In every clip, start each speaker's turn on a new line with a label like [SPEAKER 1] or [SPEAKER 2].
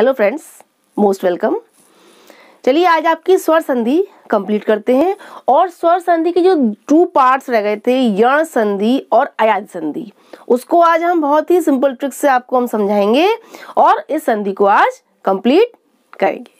[SPEAKER 1] Hello friends most welcome चलिए आज आपकी स्वर संधि कंप्लीट करते हैं और स्वर संधि के जो टू पार्ट्स रह गए थे यण संधि और अयाद संधि उसको आज हम बहुत ही सिंपल ट्रिक से आपको हम समझाएंगे और इस संधि को आज कंप्लीट करेंगे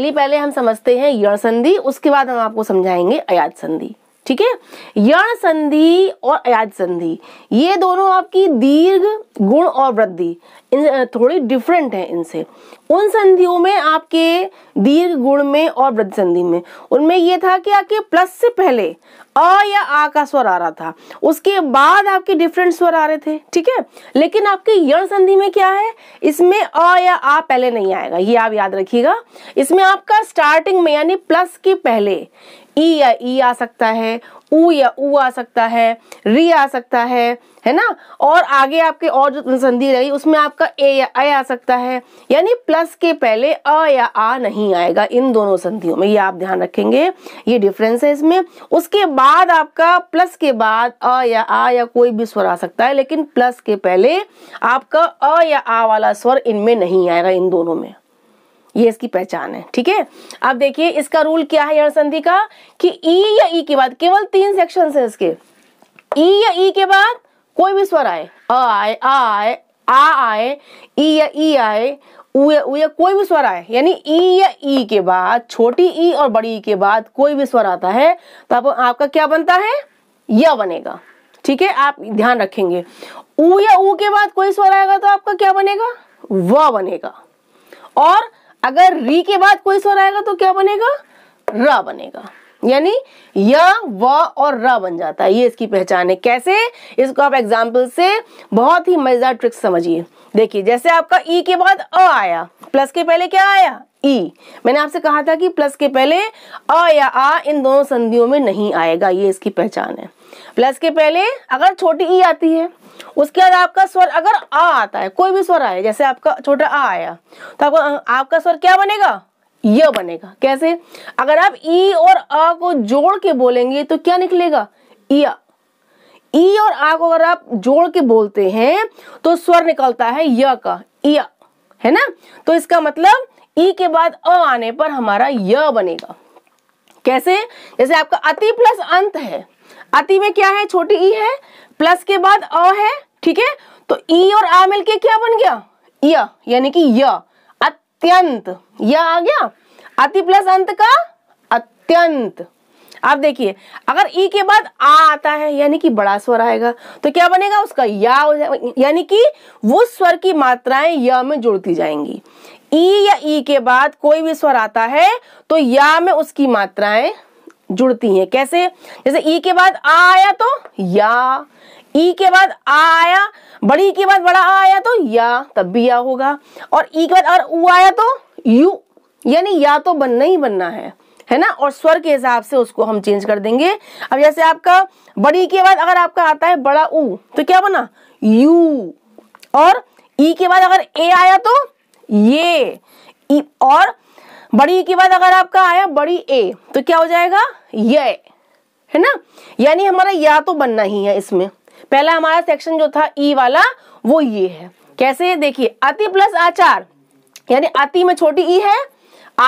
[SPEAKER 1] चलिए पहले हम समझते हैं यण संधि उसके बाद हम आपको समझाएंगे अयाज संधि ठीक है यण संधि और अयाज संधि ये दोनों आपकी दीर्घ गुण और वृद्धि इन थोड़े डिफरेंट हैं इनसे उन संधियों में आपके दीर्घ गुण में और वृद्ध संधि में उनमें यह था कि आपके प्लस से पहले अ या आ का स्वर आ रहा था उसके बाद आपके डिफरेंट स्वर आ रहे थे ठीक है लेकिन आपके यण संधि में क्या है इसमें अ या आ पहले नहीं आएगा ये आप याद रखिएगा इसमें आपका स्टार्टिंग में यानी प्लस के पहले ई या ई आ सकता है ऊ या ऊ आ सकता है री आ सकता है है ना और आगे आपके और जो संधि रही उसमें आपका ए या अ आ सकता है यानी प्लस के पहले अ या आ नहीं आएगा इन दोनों संधियों में ये आप ध्यान रखेंगे ये डिफरेंस है इसमें उसके बाद आपका प्लस के बाद अ या आ या कोई भी स्वर आ सकता है लेकिन प्लस के पहले आपका अ या आ वाला स्वर इनमें नहीं आएगा इन दोनों में ये इसकी पहचान है ठीक है अब देखिए इसका रूल क्या है यण संधि का कि ई e या ई e के बाद केवल तीन सेक्शन है इसके ई e या ई के बाद कोई भी स्वर आए आए आए आ आए ई या ई आए या या कोई भी स्वर आए यानी ई या ई के बाद छोटी ई और बड़ी ई के बाद कोई भी स्वर आता है तो आप, आपका क्या बनता है या बनेगा ठीक है आप ध्यान रखेंगे ऊ या ऊ के बाद कोई स्वर आएगा तो आपका क्या बनेगा व बनेगा और अगर री के बाद कोई स्वर आएगा तो क्या बनेगा र बनेगा यानी य व और र बन जाता है ये इसकी पहचान है कैसे इसको आप एग्जाम्पल से बहुत ही मजेदार ट्रिक्स समझिए देखिए जैसे आपका ई e के बाद अ आया प्लस के पहले क्या आया ई e। मैंने आपसे कहा था कि प्लस के पहले अ या आ इन दोनों संधियों में नहीं आएगा ये इसकी पहचान है प्लस के पहले अगर छोटी ई आती है उसके बाद आपका स्वर अगर आ आता है कोई भी स्वर आए जैसे आपका छोटा आ आया तो आपका आपका स्वर क्या बनेगा यह बनेगा कैसे अगर आप ई और आ को जोड़ के बोलेंगे तो क्या निकलेगा ईया ई और आ को अगर आप जोड़ के बोलते हैं तो स्वर निकलता है य का ईया है ना तो इसका मतलब ई के बाद अ आने पर हमारा य बनेगा कैसे जैसे आपका अति प्लस अंत है अति में क्या है छोटी ई है प्लस के बाद अ है ठीक है तो ई और आ मिलके क्या बन गया यानी कि य अत्यंत य आ गया अति प्लस अंत का अत्यंत आप देखिए अगर ई के बाद आ आता है यानी कि बड़ा स्वर आएगा तो क्या बनेगा उसका या हो जाएगा यानी कि वो स्वर की मात्राएं या में जुड़ती जाएंगी ई या ई के बाद कोई भी स्वर आता है तो या में उसकी मात्राएं जुड़ती हैं कैसे जैसे ई के बाद आ आया तो या ई के बाद आ आया बड़ी के बाद बड़ा आ आया तो या तब भी या होगा और ई के बाद अगर ऊ आया तो यू यानी या तो बनना ही बनना है है ना और स्वर के हिसाब से उसको हम चेंज कर देंगे अब जैसे आपका बड़ी के बाद अगर आपका आता है बड़ा ऊ तो क्या बना यू और ई के बाद अगर ए आया तो ये और बड़ी e के बाद अगर आपका आया बड़ी ए तो क्या हो जाएगा ये है ना यानी हमारा या तो बनना ही है इसमें पहला हमारा सेक्शन जो था ई e वाला वो ये है कैसे है देखिए अति प्लस आचार यानी अति में छोटी ई e है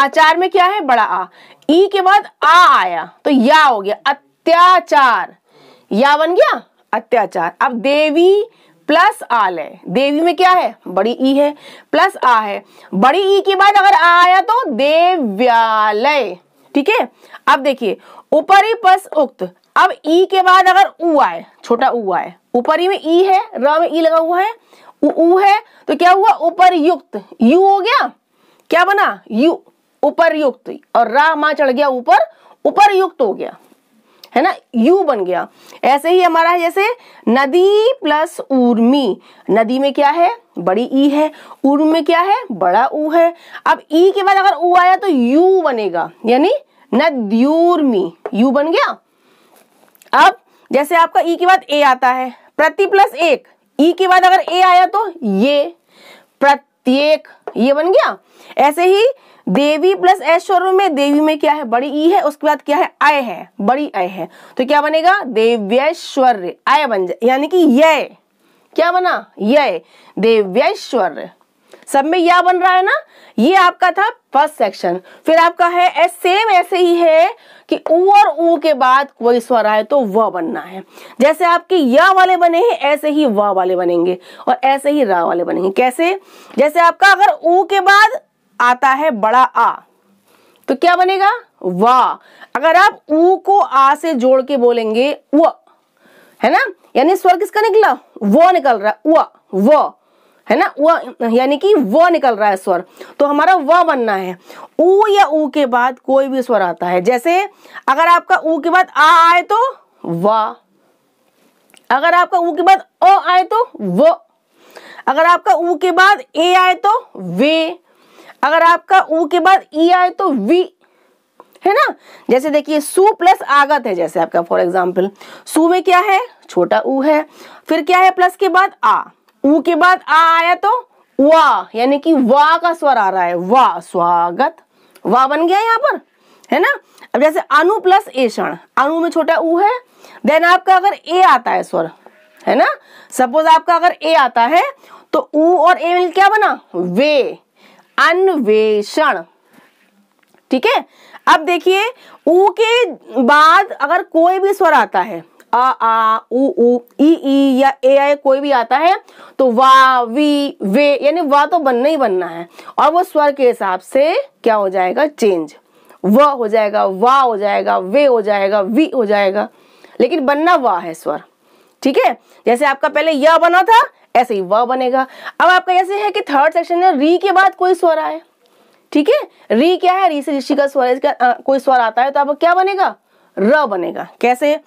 [SPEAKER 1] आचार में क्या है बड़ा आ ई के बाद आ आया तो या हो गया अत्याचार या बन गया अत्याचार अब देवी प्लस आल है देवी में क्या है बड़ी ई है प्लस आ है बड़ी ई के बाद अगर आ आया तो देव्यालय ठीक है अब देखिए ऊपरी पस उक्त अब ई के बाद अगर उ आए छोटा उ आए ऊपरी में ई है र में ई लगा हुआ है उ, उ है तो क्या हुआ उपरयुक्त यू हो गया क्या बना यू उपरयुक्त और रा मां चढ़ गया ऊपर उपरयुक्त हो गया है ना यू बन गया ऐसे ही हमारा है जैसे नदी प्लस उर्मी नदी में क्या है बड़ी ई है उर्मी में क्या है बड़ा ऊ है अब ई के बाद अगर ऊ आया तो यू बनेगा यानी नद्यूर्मी यू बन गया अब जैसे आपका ई के बाद ए आता है प्रति प्लस एक ई के बाद अगर ए आया तो ये प्रत्येक ये बन गया ऐसे ही देवी प्लस ऐश्वर्य में देवी में क्या है बड़ी ई है उसके बाद क्या है अय है बड़ी अय है तो क्या बनेगा देव्यश्वर्य आय बन जाए यानी कि यय क्या बना यय देव्यश्वर्य सब में यह बन रहा है ना ये आपका था फर्स्ट सेक्शन फिर आपका है एस सेम ऐसे ही है कि ऊ और ऊ के बाद कोई स्वर आए तो व बनना है जैसे आपके या वाले बने हैं ऐसे ही व वाले बनेंगे और ऐसे ही रा वाले बनेंगे कैसे जैसे आपका अगर ऊ के बाद आता है बड़ा आ तो क्या बनेगा वाह अगर आप उ को आ से जोड़ के बोलेंगे व है ना यानी स्वर किसका निकला व निकल रहा है व व है ना व यानी कि व निकल रहा है स्वर तो हमारा व बनना है उ या उ के बाद कोई भी स्वर आता है जैसे अगर आपका उ के बाद आ आए तो व अगर आपका उ के बाद अ आए तो व अगर आपका उ के बाद ए आए तो वे अगर आपका ऊ के बाद ई आए तो वी है ना जैसे देखिए सु प्लस आगत है जैसे आपका फॉर एग्जाम्पल सु में क्या है छोटा ऊ है फिर क्या है प्लस के बाद आ ऊ के बाद आ आया तो वाह यानी कि वा का स्वर आ रहा है वा स्वागत वाह बन गया यहाँ पर है ना अब जैसे अनु प्लस एषण अनु में छोटा ऊ है देन आपका अगर ए आता है स्वर है ना सपोज आपका अगर ए आता है तो ऊ और ए मिल क्या बना वे अन्वेषण ठीक है अब देखिए उ के बाद अगर कोई भी स्वर आता है अ आ उ ऊ ई ई या ए आई कोई भी आता है तो वा वी वे यानी वा तो बनना ही बनना है और वो स्वर के हिसाब से क्या हो जाएगा चेंज व हो जाएगा वा हो जाएगा वे हो जाएगा वी हो जाएगा लेकिन बनना वा है स्वर ठीक है जैसे आपका पहले य बना था ऐसे ही व बनेगा अब आपका ऐसे है कि थर्ड सेक्शन में री के बाद कोई स्वर आए ठीक है री क्या है री से ऋषि का स्वर इसका कोई स्वर आता है तो आपका क्या बनेगा र बनेगा कैसे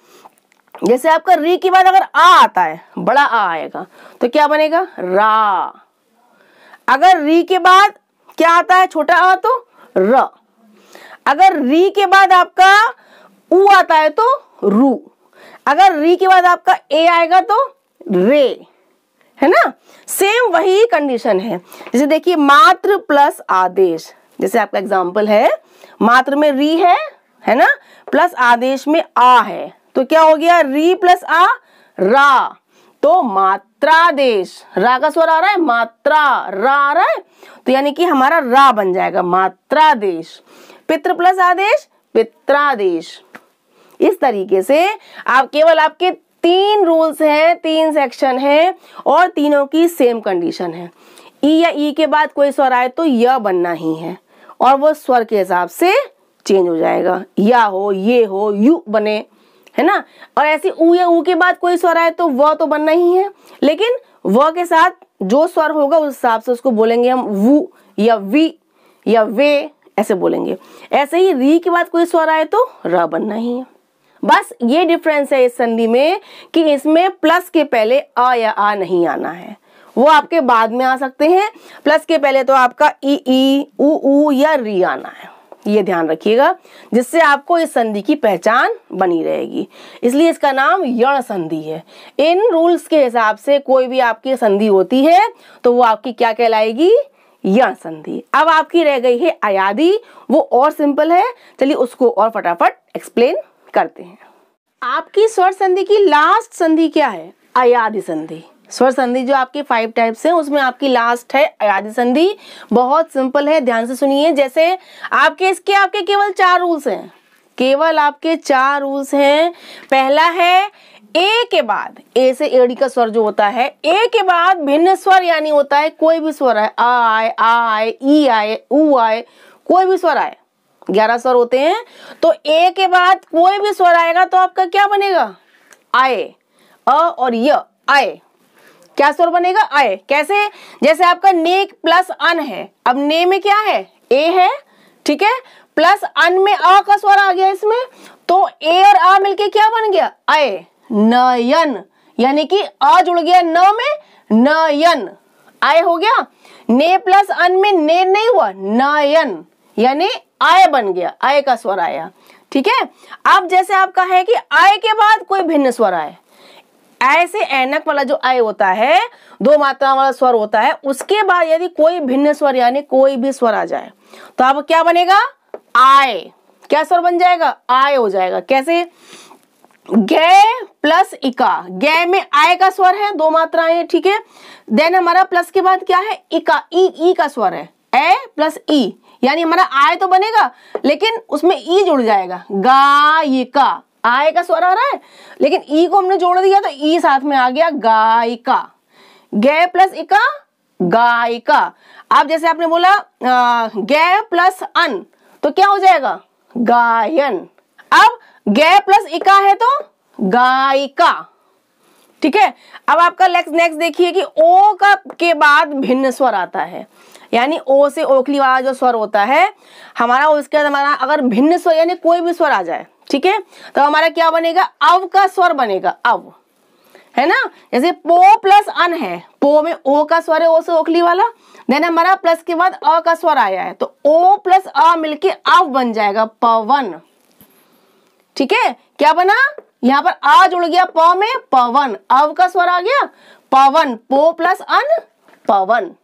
[SPEAKER 1] जैसे आपका री के बाद अगर आ आता है बड़ा आ आएगा तो क्या बनेगा रा अगर री के बाद क्या आता है छोटा आ तो र अगर री के बाद आपका ऊ आता है तो रू अगर री के बाद आपका ए आएगा तो रे है ना सेम वही कंडीशन है जैसे देखिए मात्र प्लस आदेश जैसे आपका एग्जाम्पल है मात्र में री है है ना प्लस आदेश में आ है तो क्या हो गया री प्लस आ रा तो मात्रादेश रा का स्वर आ रहा है मात्रा रा आ रहा है तो यानी कि हमारा रा बन जाएगा मात्रादेश पित्र प्लस आदेश पित्रादेश इस तरीके से आप केवल आपके तीन रूल्स हैं तीन सेक्शन हैं और तीनों की सेम कंडीशन है ई या ई e के बाद कोई स्वर आए तो य बनना ही है और वो स्वर के हिसाब से चेंज हो जाएगा या हो ये हो यू बने है ना और ऐसे ऊ या ऊ के बाद कोई स्वर आए तो व तो बनना ही है लेकिन व के साथ जो स्वर होगा उस हिसाब से उसको बोलेंगे हम वू या वी या वे ऐसे बोलेंगे ऐसे ही री के बाद कोई स्वर आए तो र बनना ही है बस ये डिफरेंस है इस संधि में कि इसमें प्लस के पहले अ या आ नहीं आना है वो आपके बाद में आ सकते हैं प्लस के पहले तो आपका ई ई उ, उ या री आना है ये ध्यान रखिएगा जिससे आपको इस संधि की पहचान बनी रहेगी इसलिए इसका नाम यण संधि है इन रूल्स के हिसाब से कोई भी आपकी संधि होती है तो वो आपकी क्या कहलाएगी यण संधि अब आपकी रह गई है अयादी वो और सिंपल है चलिए उसको और फटाफट एक्सप्लेन करते हैं आपकी स्वर संधि की लास्ट संधि क्या है अयाधि संधि स्वर संधि जो आपके फाइव टाइप्स हैं उसमें आपकी लास्ट है अयाधि संधि बहुत सिंपल है ध्यान से सुनिए जैसे आपके इसके आपके केवल चार रूल्स हैं केवल आपके चार रूल्स हैं पहला है ए के बाद ए से एडी का स्वर जो होता है ए के बाद भिन्न स्वर यानी होता है कोई भी स्वर है आ आए आ आए ई आए ऊ आए कोई भी स्वर आए ग्यारह स्वर होते हैं तो ए के बाद कोई भी स्वर आएगा तो आपका क्या बनेगा आए अ और य आए क्या स्वर बनेगा आए कैसे जैसे आपका ने प्लस अन है अब ने में क्या है ए है ठीक है प्लस अन में अ का स्वर आ गया इसमें तो ए और आ मिलके क्या बन गया आए नयन यानी कि अ जुड़ गया न में नयन आए हो गया ने प्लस अन में ने नहीं हुआ नयन यानी आय बन गया आय का स्वर आया ठीक है अब जैसे आपका है कि आय के बाद कोई भिन्न स्वर आए ऐसे ऐनक वाला जो आय होता है दो मात्रा वाला स्वर होता है उसके बाद यदि कोई भिन्न स्वर यानी कोई भी स्वर आ जाए तो अब क्या बनेगा आय क्या स्वर बन जाएगा आय हो जाएगा कैसे गय प्लस इका गय में आय का स्वर है दो मात्राएं ठीक है देन हमारा प्लस के बाद क्या है इका ई ई का स्वर है ए प्लस ई यानी हमारा आय तो बनेगा लेकिन उसमें ई e जुड़ जाएगा गायिका आय का स्वर आ रहा है लेकिन ई e को हमने जोड़ दिया तो ई e साथ में आ गया गायिका गे प्लस इका गायिका अब जैसे आपने बोला गे प्लस अन तो क्या हो जाएगा गायन अब गे प्लस इका है तो गायिका ठीक है अब आपका नेक्स्ट देखिए कि ओ का के बाद भिन्न स्वर आता है यानी ओ से ओखली वाला जो स्वर होता है हमारा उसके बाद हमारा अगर भिन्न स्वर यानी कोई भी स्वर आ जाए ठीक है तो हमारा क्या बनेगा अव का स्वर बनेगा अव है ना जैसे पो प्लस अन है पो में ओ का स्वर है ओ से ओखली वाला देन हमारा प्लस के बाद अ का स्वर आया है तो ओ प्लस अ मिलके अव बन जाएगा पवन ठीक है क्या बना यहाँ पर आ जुड़ गया प में पवन अव का स्वर आ गया पवन पो प्लस अन पवन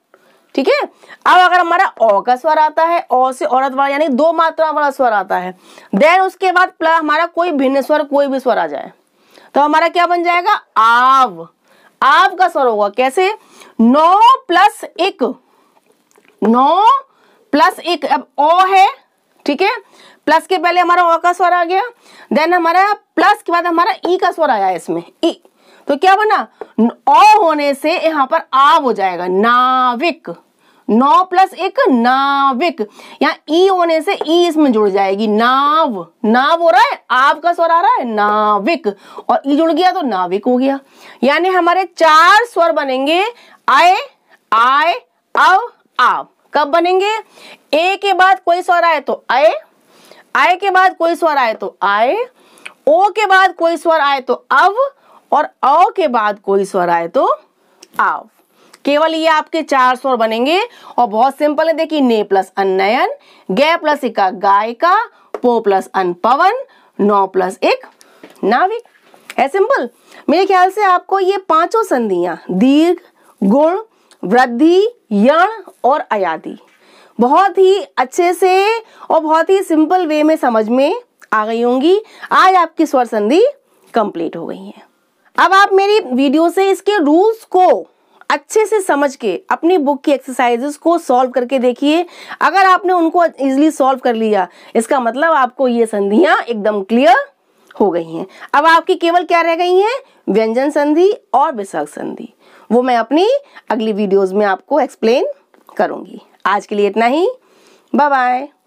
[SPEAKER 1] ठीक है अब अगर हमारा ओ का स्वर आता है ओ से औरत वाला यानी दो मात्रा वाला स्वर आता है देन उसके बाद प्लस हमारा कोई भिन्न स्वर कोई भी स्वर आ जाए तो हमारा क्या बन जाएगा आव आव का स्वर होगा कैसे नौ प्लस एक नौ प्लस एक अब ओ है ठीक है प्लस के पहले हमारा ओ का स्वर आ गया देन हमारा प्लस के बाद हमारा ई का स्वर आया इसमें ई तो क्या बना अ होने से यहां पर आ हो जाएगा नाविक नौ प्लस एक नाविक यहां ई होने से ई इसमें जुड़ जाएगी नाव नाव हो रहा है आव का स्वर आ रहा है नाविक और ई जुड़ गया तो नाविक हो गया यानी हमारे चार स्वर बनेंगे आए आए अव आव कब बनेंगे ए के बाद कोई स्वर आए तो आए आए के बाद कोई स्वर आए तो आए ओ के बाद कोई स्वर आए तो अव और अ के बाद कोई स्वर आए तो आव केवल ये आपके चार स्वर बनेंगे और बहुत सिंपल है देखिए ने प्लस नयन गै प्लस इका गाय का पो प्लस अन पवन नौ प्लस एक नाविक है सिंपल मेरे ख्याल से आपको ये पांचों संधियां दीर्घ गुण वृद्धि यण और अयादि बहुत ही अच्छे से और बहुत ही सिंपल वे में समझ में आ गई होंगी आज आपकी स्वर संधि कंप्लीट हो गई है अब आप मेरी वीडियो से इसके रूल्स को अच्छे से समझ के अपनी बुक की एक्सरसाइजेस को सॉल्व करके देखिए अगर आपने उनको इजिली सॉल्व कर लिया इसका मतलब आपको ये संधियां एकदम क्लियर हो गई हैं अब आपकी केवल क्या रह गई हैं व्यंजन संधि और विसर्ग संधि वो मैं अपनी अगली वीडियोस में आपको एक्सप्लेन करूंगी आज के लिए इतना ही बाय बाय